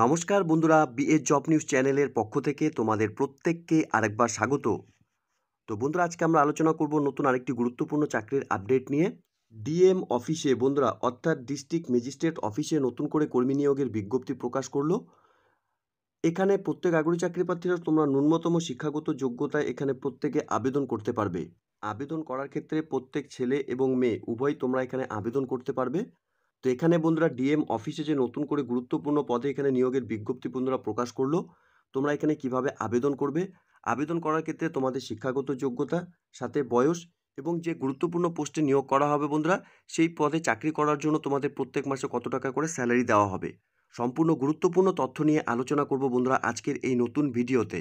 নমস্কার বন্ধুরা BA job news চ্যানেলের পক্ষ থেকে তোমাদের প্রত্যেককে আরেকবার স্বাগত তো বন্ধুরা আজকে আমরা আলোচনা করব নতুন আরেকটি গুরুত্বপূর্ণ চাকরির আপডেট নিয়ে ডিএম অফিসে বন্ধুরা অর্থাৎ ডিস্ট্রিক্ট ম্যাজিস্ট্রেট অফিসে নতুন করে কর্মী নিয়োগের বিজ্ঞপ্তি প্রকাশ করলো এখানে প্রত্যেক আগ্রহী চাকরি প্রার্থীরা তোমরা ন্যূনতম শিক্ষাগত যোগ্যতায় এখানে প্রত্যেকে আবেদন করতে পারবে আবেদন করার ক্ষেত্রে প্রত্যেক ছেলে এবং মেয়ে উভয় তোমরা এখানে আবেদন করতে পারবে তো এখানে বন্ধুরা ডিএম অফিসে যে নতুন করে গুরুত্বপূর্ণ পদে এখানে নিয়োগের বিজ্ঞপ্তি বন্ধুরা প্রকাশ করলো তোমরা এখানে কিভাবে আবেদন করবে আবেদন করার ক্ষেত্রে তোমাদের শিক্ষাগত যোগ্যতা সাথে বয়স এবং যে গুরুত্বপূর্ণ পোস্টে নিয়োগ করা হবে বন্ধুরা সেই পদে চাকরি করার জন্য তোমাদের প্রত্যেক মাসে কত টাকা করে স্যালারি দেওয়া হবে সম্পূর্ণ গুরুত্বপূর্ণ তথ্য নিয়ে আলোচনা করব বন্ধুরা আজকের এই নতুন ভিডিওতে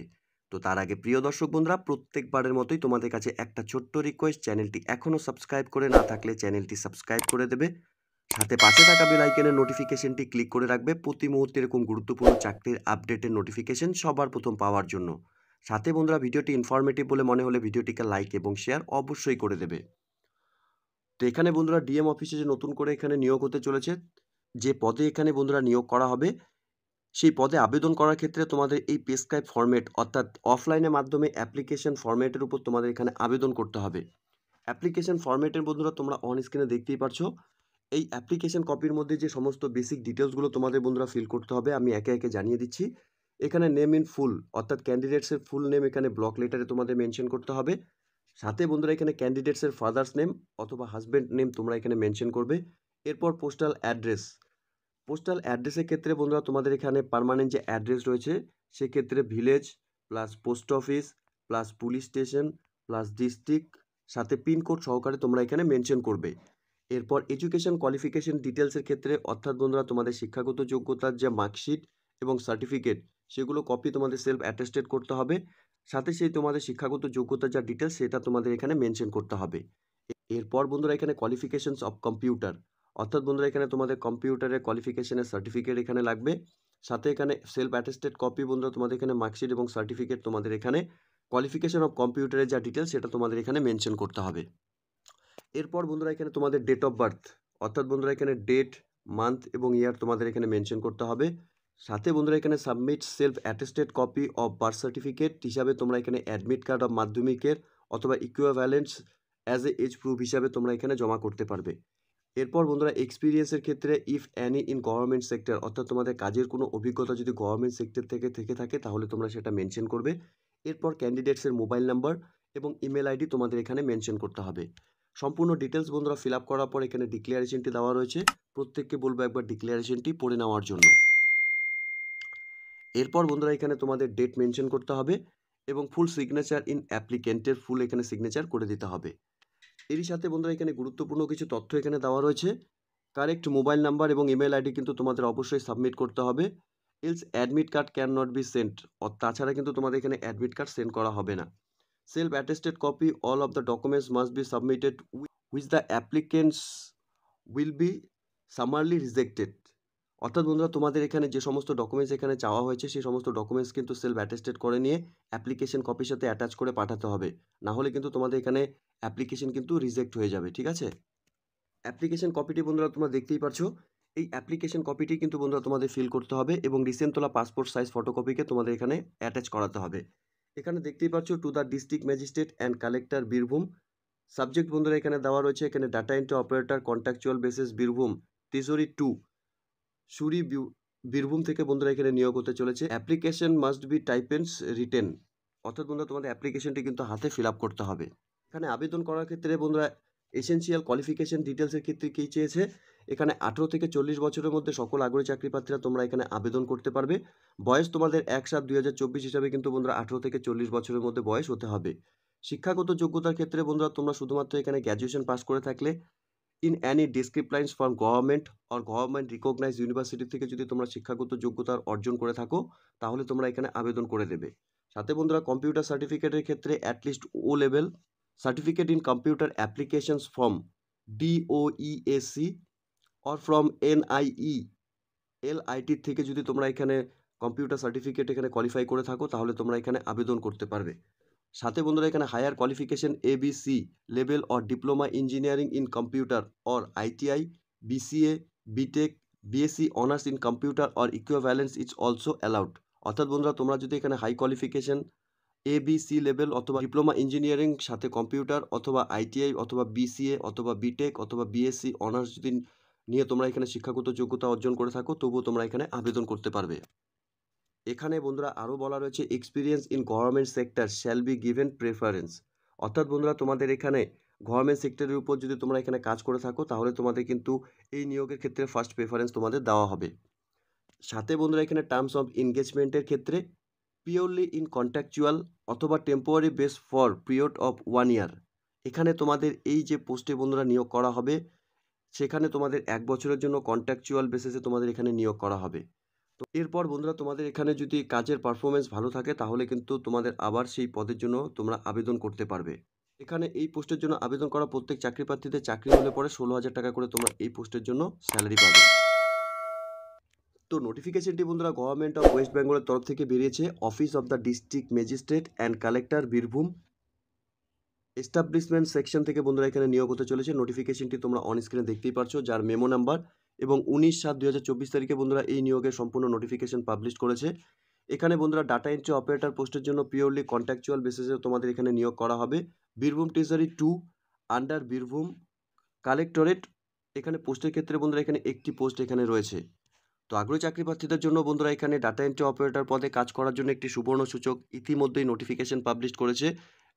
তো তার আগে প্রিয় দর্শক বন্ধুরা প্রত্যেকবারের মতোই তোমাদের কাছে একটা ছোট্ট রিকোয়েস্ট চ্যানেলটি এখনও সাবস্ক্রাইব করে না থাকলে চ্যানেলটি সাবস্ক্রাইব করে দেবে সাথে পাশে থাকা বেল আইকনের নোটিফিকেশনটি ক্লিক করে রাখবে প্রতি মুহূর্তে এরকম গুরুত্বপূর্ণ চাকরির আপডেটের নোটিফিকেশন সবার প্রথম পাওয়ার জন্য সাথে বন্ধুরা ভিডিওটি ইনফরমেটিভ বলে মনে হলে ভিডিওটিকে লাইক এবং শেয়ার অবশ্যই করে দেবে তো এখানে বন্ধুরা ডিএম অফিসে যে নতুন করে এখানে নিয়োগ হতে চলেছে যে পদে এখানে বন্ধুরা নিয়োগ করা হবে সেই পদে আবেদন করার ক্ষেত্রে তোমাদের এই প্রেসক্রাইব ফর্মেট অর্থাৎ অফলাইনের মাধ্যমে অ্যাপ্লিকেশন ফর্মেটের উপর তোমাদের এখানে আবেদন করতে হবে অ্যাপ্লিকেশন ফর্মেটের বন্ধুরা তোমরা অন স্ক্রিনে দেখতেই পারছো এই অ্যাপ্লিকেশান কপির মধ্যে যে সমস্ত বেসিক ডিটেলসগুলো তোমাদের বন্ধুরা ফিল করতে হবে আমি একে একে জানিয়ে দিচ্ছি এখানে নেম ইন ফুল অর্থাৎ ক্যান্ডিডেটসের ফুল নেম এখানে ব্লক লেটারে তোমাদের মেনশন করতে হবে সাথে বন্ধুরা এখানে ক্যান্ডিডেটসের ফাদার্স নেম অথবা হাজব্যান্ড নেম তোমরা এখানে মেনশন করবে এরপর পোস্টাল অ্যাড্রেস পোস্টাল অ্যাড্রেসের ক্ষেত্রে বন্ধুরা তোমাদের এখানে পারমানেন্ট যে অ্যাড্রেস রয়েছে সেক্ষেত্রে village plus post office plus police station plus district সাথে পিনকোড সহকারে তোমরা এখানে মেনশন করবে এরপর এডুকেশন কোয়ালিফিকেশন ডিটেলসের ক্ষেত্রে অর্থাৎ বন্ধুরা তোমাদের শিক্ষাগত যোগ্যতার যে মার্কশিট এবং সার্টিফিকেট সেগুলো কপি তোমাদের সেলফ অ্যাটেস্টেড করতে হবে সাথে সেই তোমাদের শিক্ষাগত যোগ্যতার যা ডিটেলস সেটা তোমাদের এখানে মেনশন করতে হবে এরপর বন্ধুরা এখানে কোয়ালিফিকেশানস অফ কম্পিউটার অর্থাৎ বন্ধুরা এখানে তোমাদের কম্পিউটারের কোয়ালিফিকেশনের সার্টিফিকেট এখানে লাগবে সাথে এখানে সেলফ অ্যাটেস্টেড কপি বন্ধুরা তোমাদের এখানে মার্কশিট এবং সার্টিফিকেট তোমাদের এখানে কোয়ালিফিকেশন অফ কম্পিউটারের যা ডিটেলস সেটা তোমাদের এখানে মেনশন করতে হবে এরপর বন্ধুরা এখানে তোমাদের ডেট অফ বার্থ অর্থাৎ বন্ধুরা এখানে ডেট মান্থ এবং ইয়ার তোমাদের এখানে মেনশন করতে হবে সাথে বন্ধুরা এখানে submit self attested copy of birth certificate হিসাবে তোমরা এখানে অ্যাডমিট কার্ড অফ মাধ্যমিকের অথবা balance as a age proof হিসাবে তোমরা এখানে জমা করতে পারবে এরপর বন্ধুরা এক্সপিরিয়েন্সের ক্ষেত্রে if any in government sector অর্থাৎ তোমাদের কাজের কোনো অভিজ্ঞতা যদি গভর্নমেন্ট সেক্টর থেকে থেকে থাকে তাহলে তোমরা সেটা মেনশন করবে এরপর ক্যান্ডিডেটসের মোবাইল নাম্বার এবং ইমেল আইডি তোমাদের এখানে মেনশন করতে হবে সম্পূর্ণ ডিটেলস বন্ধুরা ফিল করার পর এখানে ডিক্লারেশনটি দেওয়া রয়েছে প্রত্যেককে বলবো একবার ডিক্লারেশনটি পড়ে নেওয়ার জন্য এরপর বন্ধুরা এখানে তোমাদের ডেট মেনশন করতে হবে এবং ফুল সিগনেচার ইন অ্যাপ্লিকেন্টের ফুল এখানে সিগনেচার করে দিতে হবে এরই সাথে বন্ধুরা এখানে গুরুত্বপূর্ণ কিছু তথ্য এখানে দেওয়া রয়েছে কারেক্ট মোবাইল নাম্বার এবং ইমেল আইডি কিন্তু তোমাদের অবশ্যই সাবমিট করতে হবে else admit card can not be sent তাছাড়া কিন্তু তোমাদের এখানে অ্যাডমিট কার্ড সেন্ড করা হবে না self attested copy all of the documents must be submitted which the applicants will be summarily rejected অর্থাৎ বন্ধুরা তোমাদের এখানে যে সমস্ত ডকুমেন্টস এখানে চাওয়া হয়েছে সেই সমস্ত ডকুমেন্টস কিন্তু সেলফ অ্যাটেস্টেড করে নিয়ে অ্যাপ্লিকেশন কপির সাথে অ্যাটাচ করে পাঠাতে হবে না হলে কিন্তু তোমাদের এখানে অ্যাপ্লিকেশন কিন্তু রিজেক্ট হয়ে যাবে ঠিক আছে অ্যাপ্লিকেশন কপিটি বন্ধুরা তোমরা দেখতেই পারছো এই অ্যাপ্লিকেশন কপিটি কিন্তু বন্ধুরা তোমাদের ফিল করতে হবে এবং রিসেন্ট তোলা পাসপোর্ট সাইজ ফটোকপিকে তোমাদের এখানে অ্যাটাচ করাতে হবে এখানে দেখতেই পাচ্ছ to the district magistrate and collector Birbhum subject বন্ধুরা এখানে দেওয়া রয়েছে এখানে data entry operator contractual basis Birbhum treasury to Suri Birbhum থেকে বন্ধুরা এখানে নিয়োগ হতে চলেছে application must be typed and written অর্থাৎ বন্ধুরা তোমাদের অ্যাপ্লিকেশনটি কিন্তু হাতে ফিল আপ করতে হবে এখানে আবেদন করার ক্ষেত্রে বন্ধুরা এসেন্সিয়াল কোয়ালিফিকেশন ডিটেলসের ক্ষেত্রে কী চেয়েছে এখানে আঠেরো থেকে চল্লিশ বছরের মধ্যে সকল আগ্রহী চাকরিপ্রার্থীরা তোমরা এখানে আবেদন করতে পারবে বয়স তোমাদের এক সাত দুই হাজার চব্বিশ হিসাবে কিন্তু বন্ধুরা আঠেরো থেকে চল্লিশ বছরের মধ্যে বয়স হতে হবে শিক্ষাগত যোগ্যতার ক্ষেত্রে বন্ধুরা তোমরা শুধুমাত্র এখানে গ্র্যাজুয়েশন পাস করে থাকলে in any disciplines from government or government recognise university থেকে যদি তোমরা শিক্ষাগত যোগ্যতার অর্জন করে থাকো তাহলে তোমরা এখানে আবেদন করে দেবে সাথে বন্ধুরা কম্পিউটার সার্টিফিকেটের ক্ষেত্রে at least O level certificate in computer applications from DOEACC or from এনআইই এলআইটির থেকে যদি তোমরা এখানে কম্পিউটার সার্টিফিকেট এখানে কোয়ালিফাই করে থাকো তাহলে তোমরা এখানে আবেদন করতে পারবে সাথে বন্ধুরা এখানে higher qualification ABC level or diploma engineering in computer or ITI BCA BTech BSc honours in computer or equivalence is also allowed অর্থাৎ বন্ধুরা তোমরা যদি এখানে high qualification A BC level অথবা ডিপ্লোমা ইঞ্জিনিয়ারিং সাথে কম্পিউটার অথবা আইটিআই অথবা BCA অথবা বিটেক অথবা বিএসসি অনার্স যদি নিয়ে তোমরা এখানে শিক্ষাগত যোগ্যতা অর্জন করে থাকো তবুও তোমরা এখানে আবেদন করতে পারবে এখানে বন্ধুরা আরও বলা রয়েছে experience in government sector shall be given preference অর্থাৎ বন্ধুরা তোমাদের এখানে গভর্নমেন্ট সেক্টরের উপর যদি তোমরা এখানে কাজ করে থাকো তাহলে তোমাদের কিন্তু এই নিয়োগের ক্ষেত্রে ফার্স্ট প্রেফারেন্স তোমাদের দেওয়া হবে সাথে বন্ধুরা এখানে টার্মস অফ এনগেজমেন্টের ক্ষেত্রে পিওরলি ইন কন্ট্রাকচুয়াল অথবা temporary base for period of one year এখানে তোমাদের এই যে পোস্টে বন্ধুরা নিয়োগ করা হবে সেখানে তোমাদের এক বছরের জন্য কন্ট্রাকচুয়াল বেসিসে তোমাদের এখানে নিয়োগ করা হবে তো এরপর বন্ধুরা তোমাদের এখানে যদি কাজের পারফরমেন্স ভালো থাকে তাহলে কিন্তু তোমাদের আবার সেই পদের জন্য তোমরা আবেদন করতে পারবে এখানে এই পোস্টের জন্য আবেদন করা প্রত্যেক চাকরি প্রার্থীদের চাকরি হলে পরে ষোলো হাজার টাকা করে তোমরা এই পোস্টের জন্য স্যালারি পাবে তো নোটিফিকেশনটি বন্ধুরা গভর্নমেন্ট অফ ওয়েস্ট বেঙ্গলের তরফ থেকে বেরিয়েছে office of the district magistrate and collector Birbhum establishment section থেকে বন্ধুরা এখানে নিয়োগ হতে চলেছে নোটিফিকেশনটি তোমরা অন স্ক্রিনে দেখতেই পারছো যার মেমো নাম্বার এবং উনিশ সাত দু তারিখে বন্ধুরা এই নিয়োগের সম্পূর্ণ নোটিফিকেশন পাবলিশ করেছে এখানে বন্ধুরা ডাটা এন্ট্রি অপারেটর পোস্টের জন্য পিওরলি কন্ট্রাকচুয়াল বেসিসে তোমাদের এখানে নিয়োগ করা হবে Birbhum treasury to under Birbhum collectorate এখানে পোস্টের ক্ষেত্রে বন্ধুরা এখানে একটি পোস্ট এখানে রয়েছে তো আগ্রহী চাকরি প্রার্থীদের জন্য বন্ধুরা এখানে ডাটা এন্ট্রি অপারেটর পদে কাজ করার জন্য একটি সুবর্ণসূচক ইতিমধ্যেই নোটিফিকেশন পাবলিশ করেছে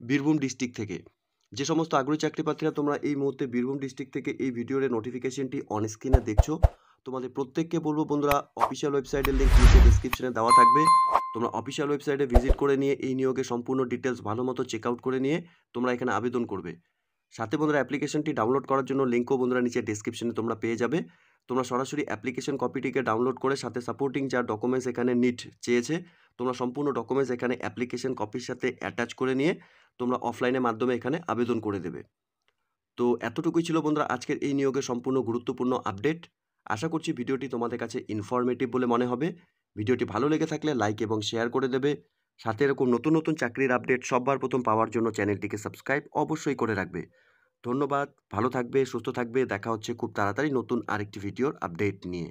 বীরভূম ডিস্ট্রিক্ট থেকে যে সমস্ত আগ্রহী চাকরি প্রার্থীরা তোমরা এই মুহূর্তে বীরভূম ডিস্ট্রিক্ট থেকে এই ভিডিওর নোটিফিকেশনটি অন স্ক্রিনে দেখছো তোমাদের প্রত্যেককে বলবো বন্ধুরা অফিসিয়াল ওয়েবসাইটের লিঙ্ক নিচে ডিসক্রিপশনে দেওয়া থাকবে তোমরা অফিসিয়াল ওয়েবসাইটে ভিজিট করে নিয়ে এই নিয়োগের সম্পূর্ণ ডিটেলস ভালো মতো চেক আউট করে নিয়ে তোমরা এখানে আবেদন করবে সাথে বন্ধুরা অ্যাপ্লিকেশনটি ডাউনলোড করার জন্য লিঙ্কও বন্ধুরা নিচে ডিসক্রিপশনে তোমরা পেয়ে যাবে তোমরা সরাসরি অ্যাপ্লিকেশন কপিটিকে ডাউনলোড করে সাথে সাপোর্টিং যা ডকুমেন্টস এখানে নিট চেয়েছে তোমরা সম্পূর্ণ ডকুমেন্টস এখানে অ্যাপ্লিকেশন কপির সাথে অ্যাটাচ করে নিয়ে তোমরা অফলাইনের মাধ্যমে এখানে আবেদন করে দেবে তো এতটুকুই ছিল বন্ধুরা আজকের এই নিয়োগের সম্পূর্ণ গুরুত্বপূর্ণ আপডেট আশা করছি ভিডিওটি তোমাদের কাছে ইনফরমেটিভ বলে মনে হবে ভিডিওটি ভালো লেগে থাকলে লাইক এবং শেয়ার করে দেবে সাথে এরকম নতুন নতুন চাকরির আপডেট সববার প্রথম পাওয়ার জন্য চ্যানেলটিকে সাবস্ক্রাইব অবশ্যই করে রাখবে ধন্যবাদ ভালো থাকবে সুস্থ থাকবে দেখা হচ্ছে খুব তাড়াতাড়ি নতুন আরেকটি ভিডিওর আপডেট নিয়ে